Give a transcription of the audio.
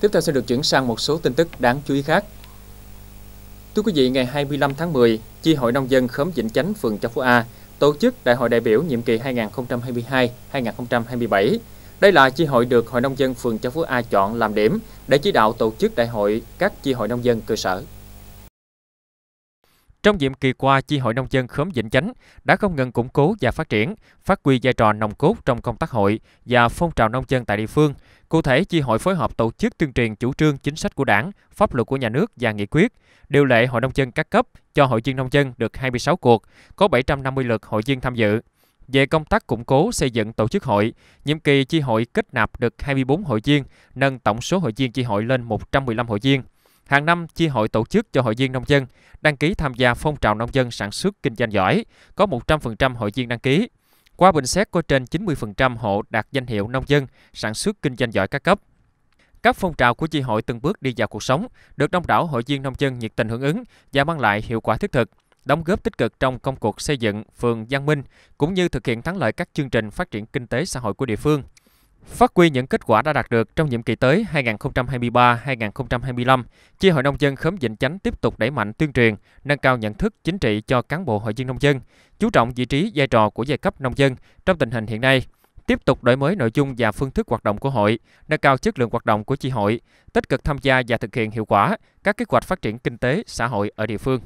Tiếp theo sẽ được chuyển sang một số tin tức đáng chú ý khác. Thưa quý vị, ngày 25 tháng 10, Chi hội nông dân khóm Vĩnh Chánh, phường Châu Phú A tổ chức Đại hội đại biểu nhiệm kỳ 2022-2027. Đây là chi hội được Hội nông dân phường Châu Phú A chọn làm điểm để chỉ đạo tổ chức đại hội các chi hội nông dân cơ sở. Trong nhiệm kỳ qua, Chi hội nông dân khóm Vĩnh Chánh đã không ngừng củng cố và phát triển, phát huy vai trò nòng cốt trong công tác hội và phong trào nông dân tại địa phương. Cụ thể, Chi hội phối hợp tổ chức tuyên truyền chủ trương chính sách của Đảng, pháp luật của nhà nước và nghị quyết, điều lệ hội nông dân các cấp cho hội viên nông dân được 26 cuộc, có 750 lượt hội viên tham dự. Về công tác củng cố xây dựng tổ chức hội, nhiệm kỳ chi hội kết nạp được 24 hội viên, nâng tổng số hội viên chi hội lên 115 hội viên. Hàng năm, chi hội tổ chức cho hội viên nông dân đăng ký tham gia phong trào nông dân sản xuất kinh doanh giỏi, có 100% hội viên đăng ký. Qua bình xét có trên 90% hộ đạt danh hiệu nông dân sản xuất kinh doanh giỏi các cấp. Các phong trào của chi hội từng bước đi vào cuộc sống, được đông đảo hội viên nông dân nhiệt tình hưởng ứng và mang lại hiệu quả thiết thực đóng góp tích cực trong công cuộc xây dựng phường Giang Minh cũng như thực hiện thắng lợi các chương trình phát triển kinh tế xã hội của địa phương. Phát huy những kết quả đã đạt được trong nhiệm kỳ tới 2023-2025, Chi hội nông dân khóm Vĩnh Chánh tiếp tục đẩy mạnh tuyên truyền, nâng cao nhận thức chính trị cho cán bộ hội viên nông dân, chú trọng vị trí vai trò của giai cấp nông dân trong tình hình hiện nay, tiếp tục đổi mới nội dung và phương thức hoạt động của hội, nâng cao chất lượng hoạt động của chi hội, tích cực tham gia và thực hiện hiệu quả các kế hoạch phát triển kinh tế xã hội ở địa phương.